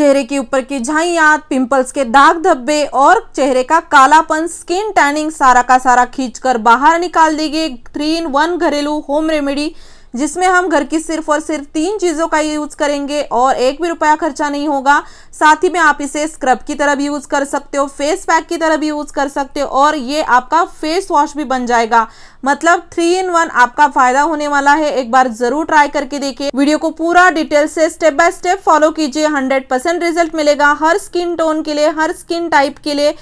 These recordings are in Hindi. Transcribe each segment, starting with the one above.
चेहरे के ऊपर की झाइया पिंपल्स के दाग धब्बे और चेहरे का कालापन स्किन टैनिंग सारा का सारा खींचकर बाहर निकाल देगी थ्री इन वन घरेलू होम रेमेडी जिसमें हम घर की सिर्फ और सिर्फ तीन चीज़ों का यूज़ करेंगे और एक भी रुपया खर्चा नहीं होगा साथ ही में आप इसे स्क्रब की तरह भी यूज़ कर सकते हो फेस पैक की तरह भी यूज़ कर सकते हो और ये आपका फेस वॉश भी बन जाएगा मतलब थ्री इन वन आपका फायदा होने वाला है एक बार जरूर ट्राई करके देखिए वीडियो को पूरा डिटेल से स्टेप बाय स्टेप फॉलो कीजिए 100% रिजल्ट मिलेगा हर स्किन टोन के लिए हर स्किन टाइप के लिए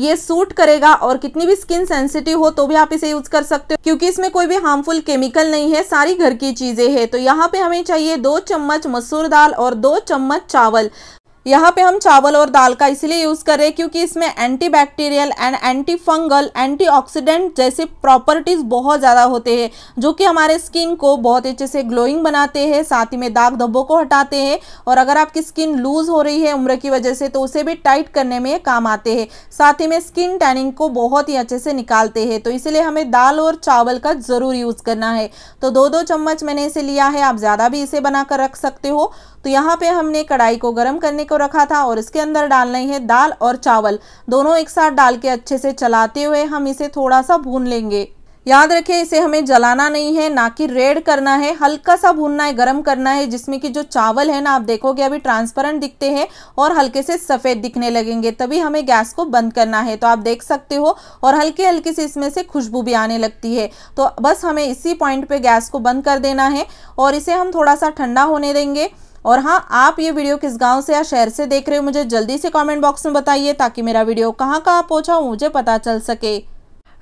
ये सूट करेगा और कितनी भी स्किन सेंसिटिव हो तो भी आप इसे यूज कर सकते हो क्योंकि इसमें कोई भी हार्मफुल केमिकल नहीं है सारी घर की चीजें हैं तो यहाँ पे हमें चाहिए दो चम्मच मसूर दाल और दो चम्मच चावल यहाँ पे हम चावल और दाल का इसलिए यूज़ कर रहे हैं क्योंकि इसमें antibacterial and anti fungal antioxidant जैसे प्रॉपर्टीज़ बहुत ज़्यादा होते हैं जो कि हमारे स्किन को बहुत अच्छे से ग्लोइंग बनाते हैं साथ ही में दाग धब्बों को हटाते हैं और अगर आपकी स्किन लूज़ हो रही है उम्र की वजह से तो उसे भी टाइट करने में काम आते हैं साथ ही में स्किन टैनिंग को बहुत ही अच्छे से निकालते हैं तो इसलिए हमें दाल और चावल का ज़रूर यूज़ करना है तो दो दो चम्मच मैंने इसे लिया है आप ज़्यादा भी इसे बनाकर रख सकते हो तो यहाँ पे हमने कढ़ाई को गर्म करने को रखा था और इसके अंदर डालना है दाल और चावल दोनों एक साथ डाल के अच्छे से चलाते हुए हम इसे थोड़ा सा भून लेंगे याद रखें इसे हमें जलाना नहीं है ना कि रेड करना है हल्का सा भूनना है गरम करना है जिसमें कि जो चावल है ना आप देखोगे अभी ट्रांसपेरेंट दिखते हैं और हल्के से सफ़ेद दिखने लगेंगे तभी हमें गैस को बंद करना है तो आप देख सकते हो और हल्के हल्के से इसमें से खुशबू भी आने लगती है तो बस हमें इसी पॉइंट पर गैस को बंद कर देना है और इसे हम थोड़ा सा ठंडा होने देंगे और हाँ आप ये वीडियो किस गांव से या शहर से देख रहे हो मुझे जल्दी से कमेंट बॉक्स में बताइए ताकि मेरा वीडियो कहाँ कहाँ पहुँचा मुझे पता चल सके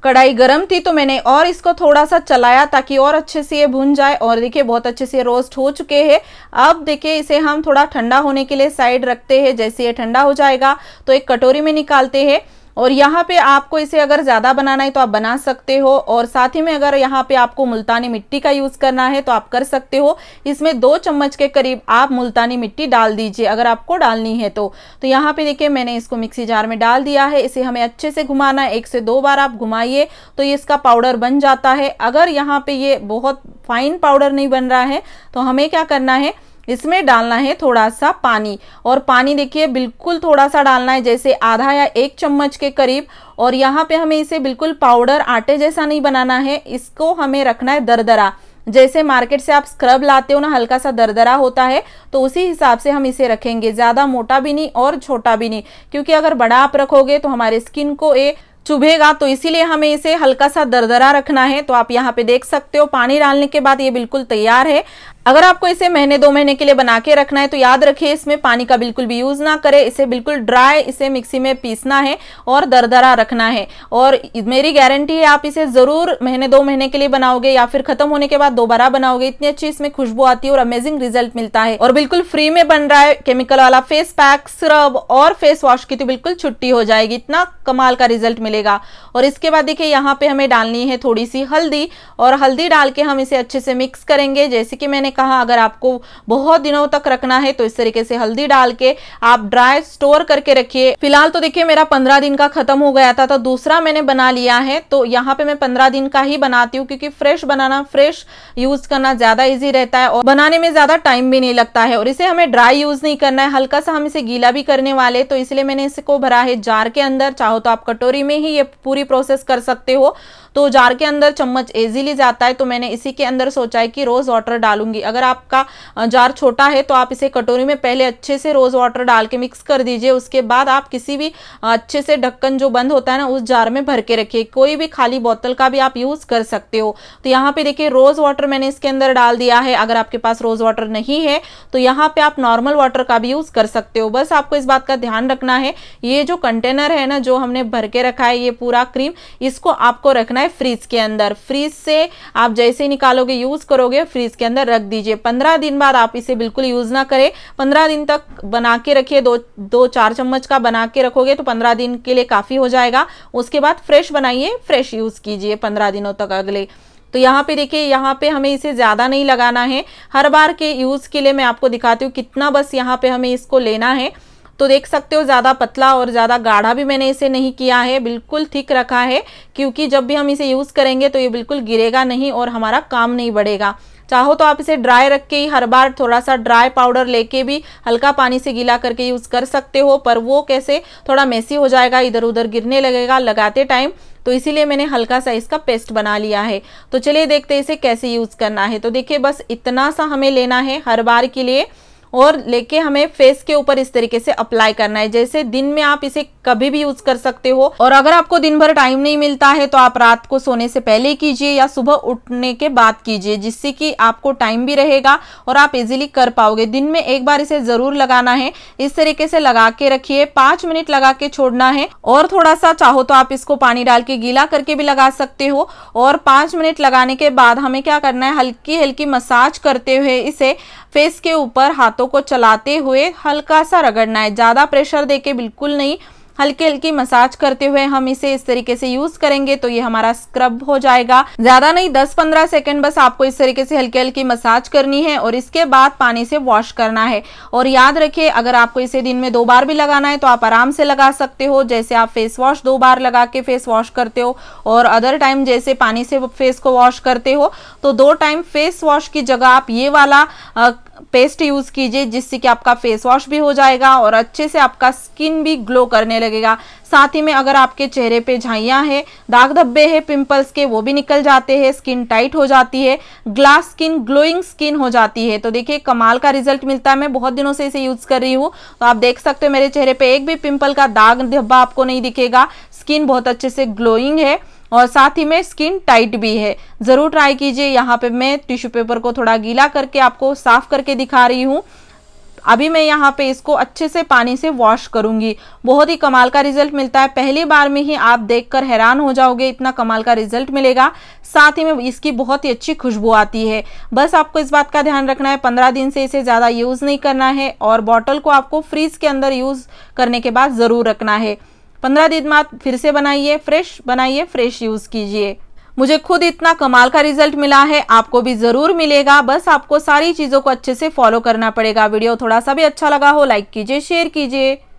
कढ़ाई गरम थी तो मैंने और इसको थोड़ा सा चलाया ताकि और अच्छे से ये भुन जाए और देखिए बहुत अच्छे से रोस्ट हो चुके हैं अब देखिए इसे हम थोड़ा ठंडा होने के लिए साइड रखते हैं जैसे ये ठंडा हो जाएगा तो एक कटोरी में निकालते हैं और यहाँ पे आपको इसे अगर ज़्यादा बनाना है तो आप बना सकते हो और साथ ही में अगर यहाँ पे आपको मुल्तानी मिट्टी का यूज़ करना है तो आप कर सकते हो इसमें दो चम्मच के करीब आप मुल्तानी मिट्टी डाल दीजिए अगर आपको डालनी है तो तो यहाँ पे देखिए मैंने इसको मिक्सी जार में डाल दिया है इसे हमें अच्छे से घुमाना है एक से दो बार आप घुमाइए तो ये इसका पाउडर बन जाता है अगर यहाँ पर ये बहुत फाइन पाउडर नहीं बन रहा है तो हमें क्या करना है इसमें डालना है थोड़ा सा पानी और पानी देखिए बिल्कुल थोड़ा सा डालना है जैसे आधा या एक चम्मच के करीब और यहाँ पे हमें इसे बिल्कुल पाउडर आटे जैसा नहीं बनाना है इसको हमें रखना है दरदरा जैसे मार्केट से आप स्क्रब लाते हो ना हल्का सा दरदरा होता है तो उसी हिसाब से हम इसे रखेंगे ज़्यादा मोटा भी नहीं और छोटा भी नहीं क्योंकि अगर बड़ा आप रखोगे तो हमारे स्किन को ये चुभेगा तो इसीलिए हमें इसे हल्का सा दरदरा रखना है तो आप यहाँ पे देख सकते हो पानी डालने के बाद ये बिल्कुल तैयार है अगर आपको इसे महीने दो महीने के लिए बना के रखना है तो याद रखिए इसमें पानी का बिल्कुल भी यूज़ ना करें इसे बिल्कुल ड्राई इसे मिक्सी में पीसना है और दरदरा रखना है और मेरी गारंटी है आप इसे ज़रूर महीने दो महीने के लिए बनाओगे या फिर खत्म होने के बाद दोबारा बनाओगे इतनी अच्छी इसमें खुशबू आती है और अमेजिंग रिजल्ट मिलता है और बिल्कुल फ्री में बन रहा है केमिकल वाला फेस पैक स्क्रब और फेस वॉश की तो बिल्कुल छुट्टी हो जाएगी इतना कमाल का रिजल्ट मिलेगा और इसके बाद देखिए यहाँ पे हमें डालनी है थोड़ी सी हल्दी और हल्दी डाल के हम इसे अच्छे से मिक्स करेंगे जैसे कि मैंने कहा अगर आपको बहुत दिनों तक रखना है तो इस तरीके से हल्दी डाल के आप ड्राई स्टोर करके रखिए फिलहाल तो देखिए मेरा पंद्रह दिन का खत्म हो गया था तो दूसरा मैंने बना लिया है तो यहाँ पे मैं पंद्रह दिन का ही बनाती हूँ क्योंकि फ्रेश बनाना फ्रेश यूज करना ज्यादा ईजी रहता है और बनाने में ज्यादा टाइम भी नहीं लगता है और इसे हमें ड्राई यूज नहीं करना है हल्का सा हम इसे गीला भी करने वाले तो इसलिए मैंने इसको भरा है जार के अंदर चाहो तो आप कटोरी में ही ये पूरी प्रोसेस कर सकते हो तो जार के अंदर चम्मच इजीली जाता है तो मैंने इसी के अंदर सोचा है कि रोज वाटर डालूंगी होगी अगर आपका जार छोटा है तो आप इसे कटोरी में पहले अच्छे से रोज़ वाटर डाल के मिक्स कर दीजिए उसके बाद आप किसी भी अच्छे से ढक्कन जो बंद होता है ना उस जार में भर के रखिए कोई भी खाली बोतल का भी आप यूज़ कर सकते हो तो यहाँ पे देखिए रोज़ वाटर मैंने इसके अंदर डाल दिया है अगर आपके पास रोज़ वाटर नहीं है तो यहाँ पे आप नॉर्मल वाटर का भी यूज़ कर सकते हो बस आपको इस बात का ध्यान रखना है ये जो कंटेनर है ना जो हमने भर के रखा है ये पूरा क्रीम इसको आपको रखना है फ्रिज के अंदर फ्रिज से आप जैसे निकालोगे यूज़ करोगे फ्रिज के अंदर रख दीजिए पंद्रह दिन बाद आप इसे बिल्कुल यूज़ ना करें पंद्रह दिन तक बना के रखिए दो दो चार चम्मच का बना के रखोगे तो पंद्रह दिन के लिए काफ़ी हो जाएगा उसके बाद फ्रेश बनाइए फ्रेश यूज़ कीजिए पंद्रह दिनों तक अगले तो यहाँ पे देखिए यहाँ पे हमें इसे ज़्यादा नहीं लगाना है हर बार के यूज़ के लिए मैं आपको दिखाती हूँ कितना बस यहाँ पे हमें इसको लेना है तो देख सकते हो ज़्यादा पतला और ज़्यादा गाढ़ा भी मैंने इसे नहीं किया है बिल्कुल ठीक रखा है क्योंकि जब भी हम इसे यूज़ करेंगे तो ये बिल्कुल गिरेगा नहीं और हमारा काम नहीं बढ़ेगा चाहो तो आप इसे ड्राई रख के ही हर बार थोड़ा सा ड्राई पाउडर लेके भी हल्का पानी से गीला करके यूज़ कर सकते हो पर वो कैसे थोड़ा मेसी हो जाएगा इधर उधर गिरने लगेगा लगाते टाइम तो इसीलिए मैंने हल्का सा इसका पेस्ट बना लिया है तो चलिए देखते हैं इसे कैसे यूज़ करना है तो देखिए बस इतना सा हमें लेना है हर बार के लिए और लेके हमें फेस के ऊपर इस तरीके से अप्लाई करना है जैसे दिन में आप इसे कभी भी यूज कर सकते हो और अगर आपको दिन भर टाइम नहीं मिलता है तो आप रात को सोने से पहले कीजिए या सुबह उठने के बाद कीजिए जिससे कि आपको टाइम भी रहेगा और आप इजिली कर पाओगे दिन में एक बार इसे जरूर लगाना है इस तरीके से लगा के रखिए पांच मिनट लगा के छोड़ना है और थोड़ा सा चाहो तो आप इसको पानी डाल के गीला करके भी लगा सकते हो और पांच मिनट लगाने के बाद हमें क्या करना है हल्की हल्की मसाज करते हुए इसे फेस के ऊपर हाथों को चलाते हुए हल्का सा रगड़ना है ज़्यादा प्रेशर दे के बिल्कुल नहीं हल्की हल्की मसाज करते हुए हम इसे इस तरीके से यूज करेंगे तो ये हमारा स्क्रब हो जाएगा ज्यादा नहीं दस पंद्रह सेकेंड बस आपको इस तरीके से हल्की हल्की मसाज करनी है और इसके बाद पानी से वॉश करना है और याद रखिए अगर आपको इसे दिन में दो बार भी लगाना है तो आप आराम से लगा सकते हो जैसे आप फेस वॉश दो बार लगा के फेस वॉश करते हो और अदर टाइम जैसे पानी से फेस को वॉश करते हो तो दो टाइम फेस वॉश की जगह आप ये वाला पेस्ट यूज़ कीजिए जिससे कि आपका फेस वॉश भी हो जाएगा और अच्छे से आपका स्किन भी ग्लो करने लगेगा साथ ही में अगर आपके चेहरे पे झाइयाँ हैं दाग धब्बे हैं पिंपल्स के वो भी निकल जाते हैं स्किन टाइट हो जाती है ग्लास स्किन ग्लोइंग स्किन हो जाती है तो देखिए कमाल का रिजल्ट मिलता है मैं बहुत दिनों से इसे यूज़ कर रही हूँ तो आप देख सकते हो मेरे चेहरे पर एक भी पिंपल का दाग धब्बा आपको नहीं दिखेगा स्किन बहुत अच्छे से ग्लोइंग है और साथ ही में स्किन टाइट भी है ज़रूर ट्राई कीजिए यहाँ पे मैं टिश्यू पेपर को थोड़ा गीला करके आपको साफ़ करके दिखा रही हूँ अभी मैं यहाँ पे इसको अच्छे से पानी से वॉश करूँगी बहुत ही कमाल का रिजल्ट मिलता है पहली बार में ही आप देखकर हैरान हो जाओगे इतना कमाल का रिजल्ट मिलेगा साथ ही में इसकी बहुत ही अच्छी खुशबू आती है बस आपको इस बात का ध्यान रखना है पंद्रह दिन से इसे ज़्यादा यूज़ नहीं करना है और बॉटल को आपको फ्रीज के अंदर यूज़ करने के बाद ज़रूर रखना है पंद्रह दिन बाद फिर से बनाइए फ्रेश बनाइए फ्रेश यूज कीजिए मुझे खुद इतना कमाल का रिजल्ट मिला है आपको भी जरूर मिलेगा बस आपको सारी चीजों को अच्छे से फॉलो करना पड़ेगा वीडियो थोड़ा सा भी अच्छा लगा हो लाइक कीजिए शेयर कीजिए